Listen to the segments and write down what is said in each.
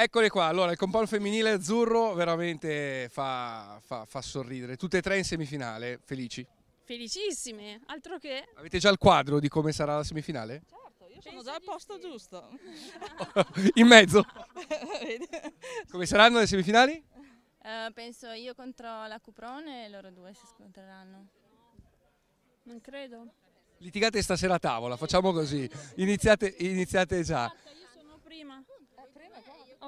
Eccole qua, allora il compagno femminile azzurro veramente fa, fa, fa, sorridere, tutte e tre in semifinale, felici? Felicissime, altro che... Avete già il quadro di come sarà la semifinale? Certo, io sono Penso già al posto sì. giusto. in mezzo? come saranno le semifinali? Uh, penso io contro la Cuprone e loro due si scontreranno. Non credo. Litigate stasera a tavola, facciamo così, iniziate, iniziate già.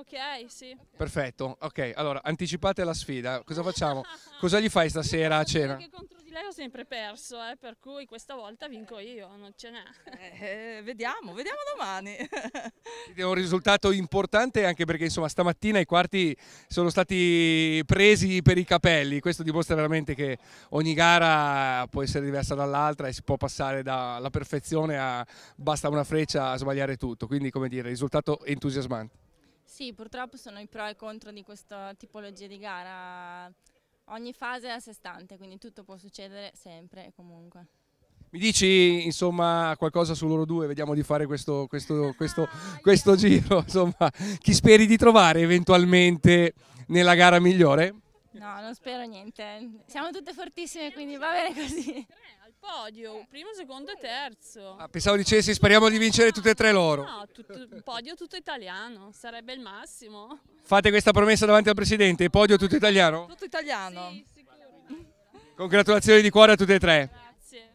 Ok, sì. Perfetto, ok, allora anticipate la sfida, cosa facciamo? cosa gli fai stasera a cena? Perché contro di lei ho sempre perso, eh, per cui questa volta vinco io, non ce n'è. Eh, eh vediamo, vediamo domani. È un risultato importante anche perché insomma stamattina i quarti sono stati presi per i capelli, questo dimostra veramente che ogni gara può essere diversa dall'altra e si può passare dalla perfezione a basta una freccia a sbagliare tutto, quindi come dire, risultato entusiasmante. Sì, purtroppo sono i pro e i contro di questa tipologia di gara. Ogni fase è a sé stante, quindi tutto può succedere sempre e comunque. Mi dici insomma qualcosa su loro due, vediamo di fare questo, questo, questo, questo giro, insomma, chi speri di trovare eventualmente nella gara migliore? No, non spero niente, siamo tutte fortissime quindi va bene così. Podio, eh, primo, secondo e terzo. Ah, pensavo dicessi speriamo di vincere tutte e tre loro. No, tutto, podio tutto italiano, sarebbe il massimo. Fate questa promessa davanti al Presidente, podio tutto italiano? Tutto italiano. Sì, sicuro. Congratulazioni di cuore a tutte e tre. Grazie.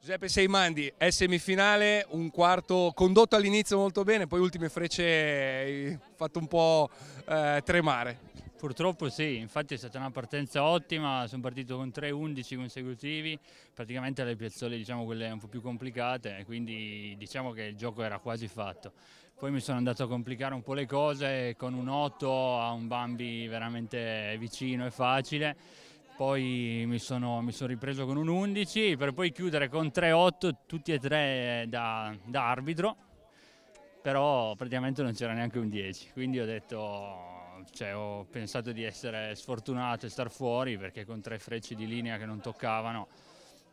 Giuseppe Seimandi, è semifinale, un quarto condotto all'inizio molto bene, poi ultime frecce fatto un po' eh, tremare. Purtroppo sì, infatti è stata una partenza ottima, sono partito con 3-11 consecutivi, praticamente alle piazzole diciamo quelle un po' più complicate, quindi diciamo che il gioco era quasi fatto. Poi mi sono andato a complicare un po' le cose con un 8 a un Bambi veramente vicino e facile, poi mi sono, mi sono ripreso con un 11 per poi chiudere con 3-8 tutti e tre da, da arbitro, però praticamente non c'era neanche un 10, quindi ho detto cioè, ho pensato di essere sfortunato e star fuori perché con tre frecce di linea che non toccavano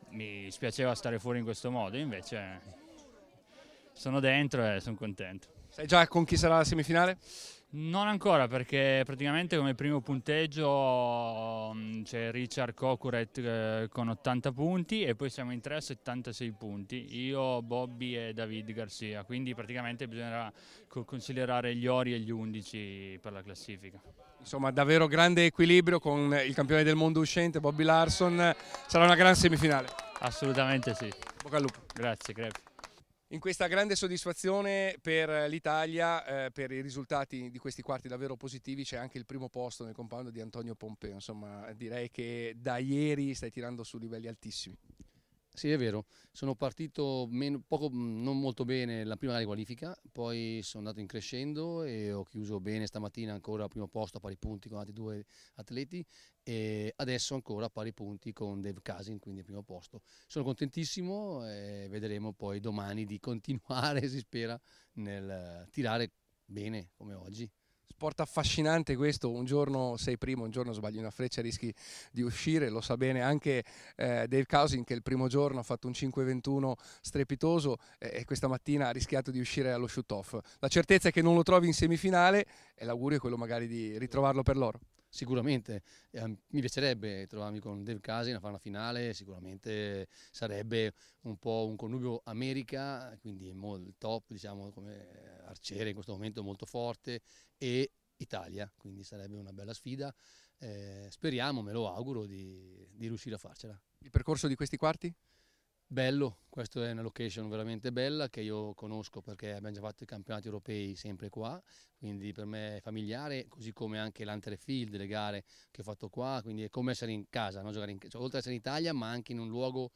mi spiaceva stare fuori in questo modo, invece sono dentro e sono contento. Sai già con chi sarà la semifinale? Non ancora perché praticamente come primo punteggio mm, c'è Richard Cocuret eh, con 80 punti e poi siamo in tre a 76 punti, io, Bobby e David Garcia, quindi praticamente bisognerà co considerare gli ori e gli undici per la classifica. Insomma davvero grande equilibrio con il campione del mondo uscente Bobby Larson, sarà una gran semifinale. Assolutamente sì. Bocca al lupo. Grazie, grazie in questa grande soddisfazione per l'Italia, eh, per i risultati di questi quarti davvero positivi, c'è anche il primo posto nel compound di Antonio Pompeo, insomma direi che da ieri stai tirando su livelli altissimi. Sì, è vero, sono partito meno, poco, mm, non molto bene la prima gara di qualifica, poi sono andato in crescendo e ho chiuso bene stamattina ancora al primo posto a pari punti con altri due atleti e adesso ancora a pari punti con Dave Casin, quindi al primo posto. Sono contentissimo e vedremo poi domani di continuare, si spera, nel tirare bene come oggi sport affascinante questo, un giorno sei primo, un giorno sbagli una freccia, rischi di uscire, lo sa bene anche eh, Dave Cousin che il primo giorno ha fatto un 5-21 strepitoso eh, e questa mattina ha rischiato di uscire allo shoot-off. La certezza è che non lo trovi in semifinale e l'augurio è quello magari di ritrovarlo per loro sicuramente eh, mi piacerebbe trovarmi con Dave Casin a fare una finale, sicuramente sarebbe un po' un connubio America, quindi il top diciamo come arciere in questo momento molto forte e Italia, quindi sarebbe una bella sfida, eh, speriamo, me lo auguro di, di riuscire a farcela. Il percorso di questi quarti? Bello, questa è una location veramente bella che io conosco perché abbiamo già fatto i campionati europei sempre qua, quindi per me è familiare, così come anche l'Anterfield, le gare che ho fatto qua, quindi è come essere in casa, no? in, cioè, oltre ad essere in Italia ma anche in un luogo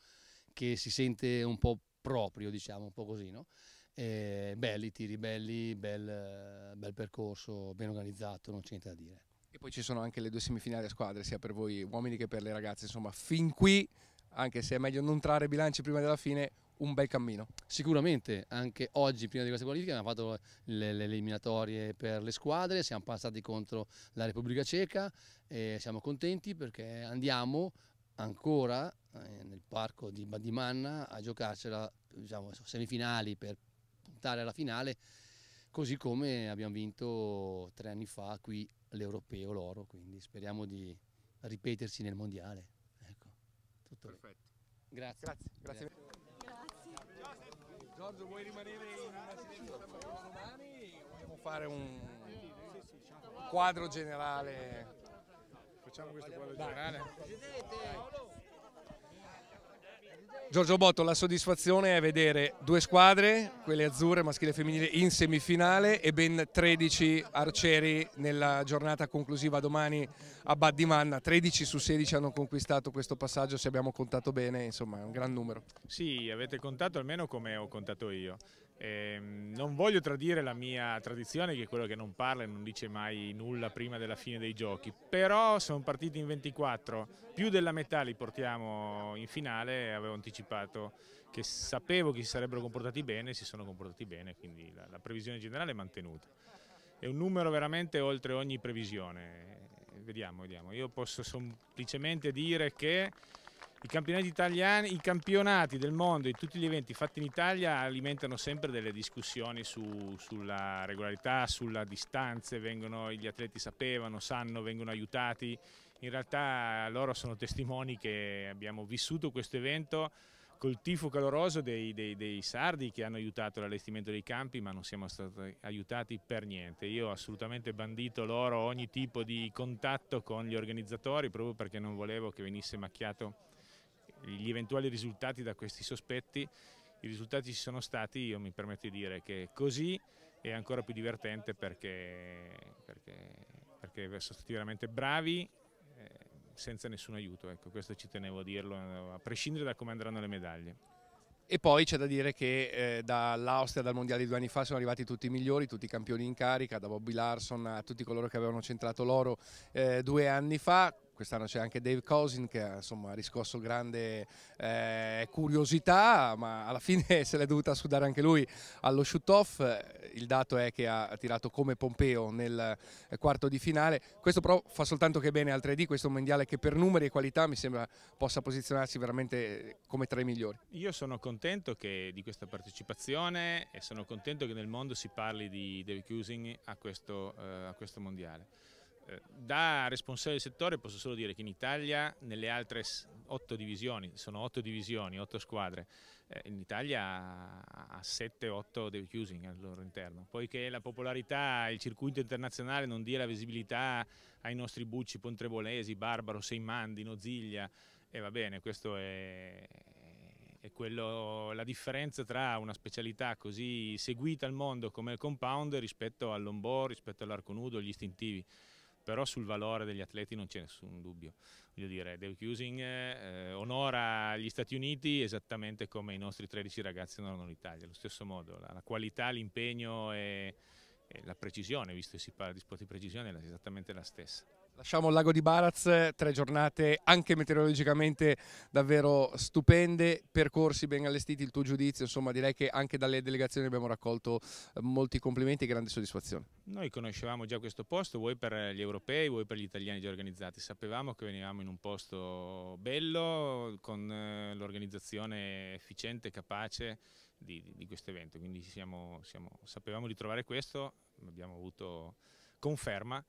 che si sente un po' proprio, diciamo, un po' così, no? E belli tiri, belli, bel, bel percorso, ben organizzato, non c'è niente da dire. Ecco. E poi ci sono anche le due semifinali a squadre, sia per voi uomini che per le ragazze, insomma, fin qui anche se è meglio non trarre bilanci prima della fine, un bel cammino. Sicuramente, anche oggi, prima di questa qualifica, abbiamo fatto le, le eliminatorie per le squadre, siamo passati contro la Repubblica Ceca e siamo contenti perché andiamo ancora eh, nel parco di Badimanna a giocarcela, diciamo, semifinali per puntare alla finale, così come abbiamo vinto tre anni fa qui l'Europeo, l'Oro, quindi speriamo di ripetersi nel Mondiale. Tutto Perfetto. Grazie. Grazie. Grazie. Grazie. Giorgio, vuoi rimanere in una seduta domani? Vogliamo fare un quadro generale. Facciamo questo quadro generale. Presidente, Giorgio Botto, la soddisfazione è vedere due squadre, quelle azzurre, maschile e femminile, in semifinale e ben 13 arcieri nella giornata conclusiva domani a Baddimanna. 13 su 16 hanno conquistato questo passaggio, se abbiamo contato bene, insomma è un gran numero. Sì, avete contato almeno come ho contato io. Eh, non voglio tradire la mia tradizione che è quello che non parla e non dice mai nulla prima della fine dei giochi, però sono partiti in 24, più della metà li portiamo in finale, avevo anticipato che sapevo che si sarebbero comportati bene, si sono comportati bene, quindi la, la previsione generale è mantenuta. È un numero veramente oltre ogni previsione, vediamo, vediamo. Io posso semplicemente dire che i campionati, italiani, I campionati del mondo e tutti gli eventi fatti in Italia alimentano sempre delle discussioni su, sulla regolarità, sulla distanza, vengono, gli atleti sapevano, sanno, vengono aiutati. In realtà loro sono testimoni che abbiamo vissuto questo evento col tifo caloroso dei, dei, dei sardi che hanno aiutato l'allestimento dei campi ma non siamo stati aiutati per niente. Io ho assolutamente bandito loro ogni tipo di contatto con gli organizzatori proprio perché non volevo che venisse macchiato gli eventuali risultati da questi sospetti, i risultati ci sono stati, io mi permetto di dire che così è ancora più divertente perché, perché, perché sono stati veramente bravi eh, senza nessun aiuto, ecco, questo ci tenevo a dirlo, a prescindere da come andranno le medaglie. E poi c'è da dire che eh, dall'Austria, dal mondiale di due anni fa, sono arrivati tutti i migliori, tutti i campioni in carica, da Bobby Larson a tutti coloro che avevano centrato l'oro eh, due anni fa quest'anno c'è anche Dave Cousin che insomma, ha riscosso grande eh, curiosità, ma alla fine se l'è dovuta sudare anche lui allo shoot-off. Il dato è che ha tirato come Pompeo nel eh, quarto di finale. Questo però fa soltanto che bene al 3D, questo è un mondiale che per numeri e qualità mi sembra possa posizionarsi veramente eh, come tra i migliori. Io sono contento che, di questa partecipazione e sono contento che nel mondo si parli di Dave Cousin a questo, eh, a questo mondiale. Eh, da responsabile del settore posso solo dire che in Italia, nelle altre otto divisioni, sono otto divisioni, otto squadre, eh, in Italia ha 7-8 dei chiusi al loro interno. Poiché la popolarità, il circuito internazionale non dia la visibilità ai nostri Bucci, Pontrebolesi, Barbaro, Seimandi, Noziglia, e va bene, questo è, è quello, la differenza tra una specialità così seguita al mondo come il compound rispetto all'onboard, rispetto all'arco nudo, agli istintivi però sul valore degli atleti non c'è nessun dubbio. Voglio dire, Dave Cusing eh, onora gli Stati Uniti esattamente come i nostri 13 ragazzi onorano l'Italia, allo stesso modo, la, la qualità, l'impegno e... È precisione, visto che si parla di sport di precisione, è esattamente la stessa. Lasciamo il lago di Baraz, tre giornate anche meteorologicamente davvero stupende, percorsi ben allestiti, il tuo giudizio, insomma direi che anche dalle delegazioni abbiamo raccolto eh, molti complimenti e grande soddisfazione. Noi conoscevamo già questo posto, vuoi per gli europei, vuoi per gli italiani già organizzati, sapevamo che venivamo in un posto bello, con eh, l'organizzazione efficiente, capace, di, di, di questo evento, quindi siamo, siamo, sapevamo di trovare questo, abbiamo avuto conferma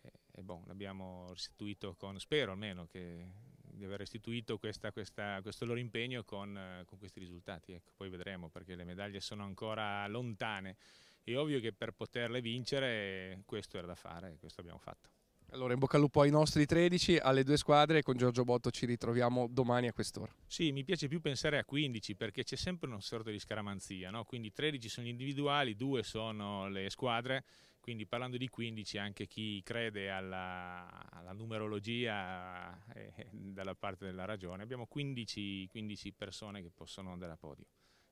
e, e bon, l'abbiamo restituito con, spero almeno, che, di aver restituito questa, questa, questo loro impegno con, con questi risultati, ecco, poi vedremo perché le medaglie sono ancora lontane, è ovvio che per poterle vincere questo era da fare e questo abbiamo fatto. Allora, in bocca al lupo ai nostri 13, alle due squadre e con Giorgio Botto ci ritroviamo domani a quest'ora. Sì, mi piace più pensare a 15 perché c'è sempre una sorta di scaramanzia, no? quindi 13 sono gli individuali, 2 sono le squadre, quindi parlando di 15 anche chi crede alla, alla numerologia è eh, dalla parte della ragione, abbiamo 15, 15 persone che possono andare a podio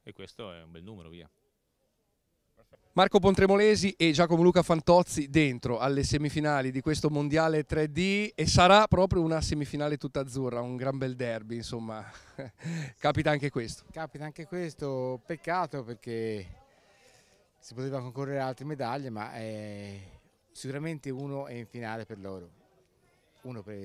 e questo è un bel numero, via. Marco Pontremolesi e Giacomo Luca Fantozzi dentro alle semifinali di questo mondiale 3D e sarà proprio una semifinale tutta azzurra, un gran bel derby, insomma, capita anche questo. Capita anche questo, peccato perché si poteva concorrere altre medaglie, ma eh, sicuramente uno è in finale per loro, uno per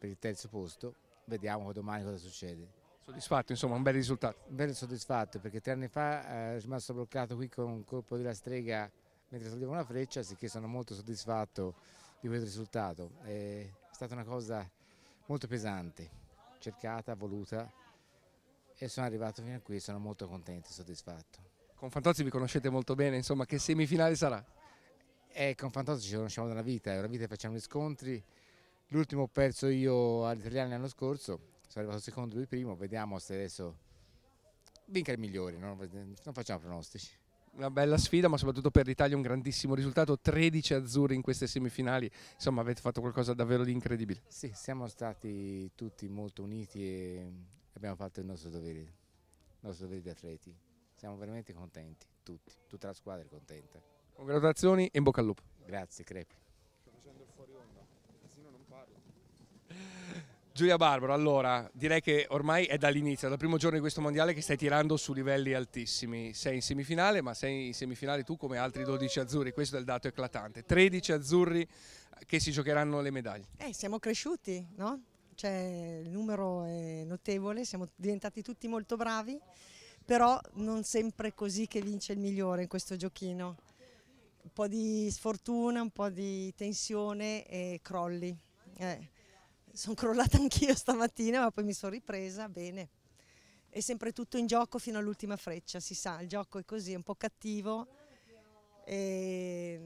il terzo posto, vediamo domani cosa succede. Soddisfatto, insomma, un bel risultato. Ben soddisfatto perché tre anni fa eh, rimasto bloccato qui con un colpo della strega mentre saliva una freccia, sicché sono molto soddisfatto di quel risultato. È stata una cosa molto pesante, cercata, voluta e sono arrivato fino a qui, sono molto contento e soddisfatto. Con Fantozzi vi conoscete molto bene, insomma, che semifinale sarà? Eh, con Fantozzi ci conosciamo da una vita, è eh, una vita che facciamo gli scontri. L'ultimo ho perso io agli italiani l'anno scorso sono arrivato secondo, lui primo, vediamo se adesso vinca il migliore, no? non facciamo pronostici una bella sfida, ma soprattutto per l'Italia un grandissimo risultato. 13 azzurri in queste semifinali, insomma avete fatto qualcosa davvero di incredibile. Sì, siamo stati tutti molto uniti e abbiamo fatto il nostro dovere, il nostro dovere di atleti. Siamo veramente contenti, tutti, tutta la squadra è contenta. Congratulazioni e in bocca al lupo. Grazie, Crepi. Giulia Barbaro, allora direi che ormai è dall'inizio, dal primo giorno di questo mondiale che stai tirando su livelli altissimi. Sei in semifinale, ma sei in semifinale tu come altri 12 azzurri, questo è il dato eclatante. 13 azzurri eh, che si giocheranno le medaglie. Eh, siamo cresciuti, no? Cioè, il numero è notevole, siamo diventati tutti molto bravi, però non sempre così che vince il migliore in questo giochino. Un po' di sfortuna, un po' di tensione e crolli. Eh sono crollata anch'io stamattina, ma poi mi sono ripresa bene. È sempre tutto in gioco fino all'ultima freccia, si sa, il gioco è così, è un po' cattivo e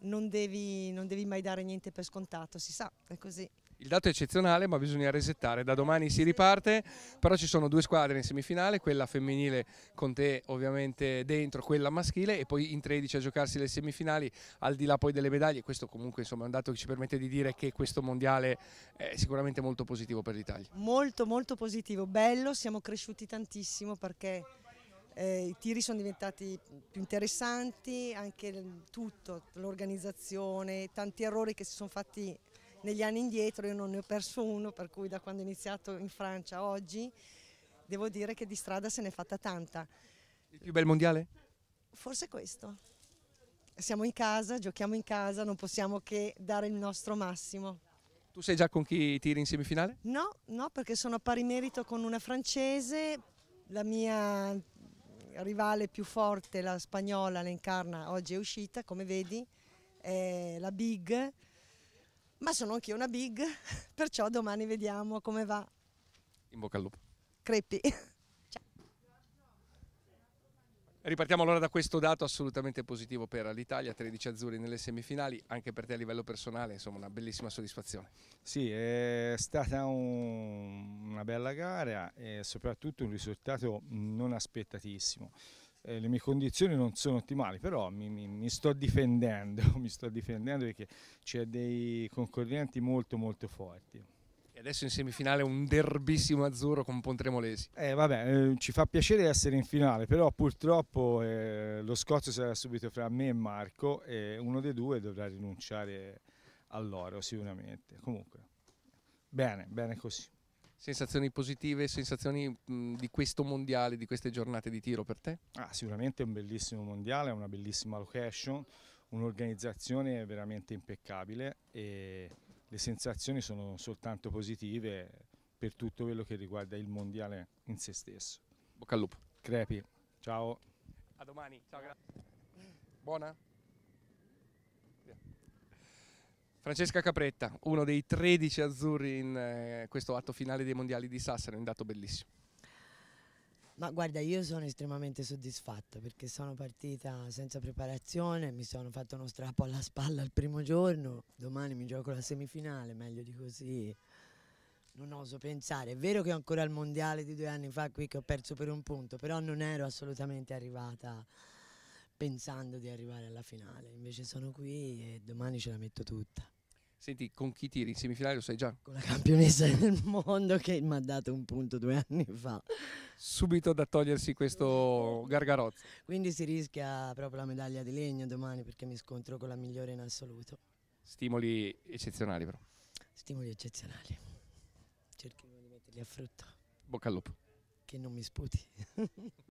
non devi, non devi mai dare niente per scontato, si sa, è così. Il dato è eccezionale ma bisogna resettare, da domani si riparte, però ci sono due squadre in semifinale, quella femminile con te ovviamente dentro, quella maschile e poi in 13 a giocarsi le semifinali, al di là poi delle medaglie, questo comunque insomma, è un dato che ci permette di dire che questo mondiale è sicuramente molto positivo per l'Italia. Molto molto positivo, bello, siamo cresciuti tantissimo perché eh, i tiri sono diventati più interessanti, anche tutto, l'organizzazione, tanti errori che si sono fatti negli anni indietro, io non ne ho perso uno, per cui da quando ho iniziato in Francia oggi devo dire che di strada se n'è fatta tanta. Il più bel mondiale? Forse questo. Siamo in casa, giochiamo in casa, non possiamo che dare il nostro massimo. Tu sei già con chi tiri in semifinale? No, no, perché sono a pari merito con una francese, la mia rivale più forte, la spagnola, l'incarna, oggi è uscita, come vedi, è la Big, ma sono anch'io una big, perciò domani vediamo come va. In bocca al lupo. Creppi. Ciao. Ripartiamo allora da questo dato assolutamente positivo per l'Italia, 13 azzurri nelle semifinali, anche per te a livello personale, insomma una bellissima soddisfazione. Sì, è stata un, una bella gara e soprattutto un risultato non aspettatissimo eh, le mie condizioni non sono ottimali, però mi, mi, mi, sto difendendo, mi sto difendendo perché c'è dei concorrenti molto molto forti. E adesso in semifinale un derbissimo azzurro con Pontremolesi. Eh vabbè, eh, ci fa piacere essere in finale, però purtroppo eh, lo scozzo sarà subito fra me e Marco e uno dei due dovrà rinunciare all'oro sicuramente. Comunque, bene, bene così sensazioni positive, sensazioni mh, di questo mondiale, di queste giornate di tiro per te? Ah, sicuramente è un bellissimo mondiale, è una bellissima location, un'organizzazione veramente impeccabile e le sensazioni sono soltanto positive per tutto quello che riguarda il mondiale in se stesso. Bocca al lupo. Crepi, ciao. A domani, ciao, grazie. Buona? Francesca Capretta, uno dei 13 azzurri in eh, questo atto finale dei mondiali di Sassari, è un dato bellissimo. Ma guarda, io sono estremamente soddisfatta perché sono partita senza preparazione, mi sono fatto uno strappo alla spalla il primo giorno, domani mi gioco la semifinale, meglio di così non oso pensare. È vero che ho ancora il mondiale di due anni fa qui che ho perso per un punto, però non ero assolutamente arrivata pensando di arrivare alla finale. Invece sono qui e domani ce la metto tutta. Senti, con chi tiri in semifinale lo sai già? Con la campionessa del mondo che mi ha dato un punto due anni fa. Subito da togliersi questo gargarozzo. Quindi si rischia proprio la medaglia di legno domani perché mi scontro con la migliore in assoluto. Stimoli eccezionali però. Stimoli eccezionali. Cerchiamo di metterli a frutto. Bocca al lupo. Che non mi sputi.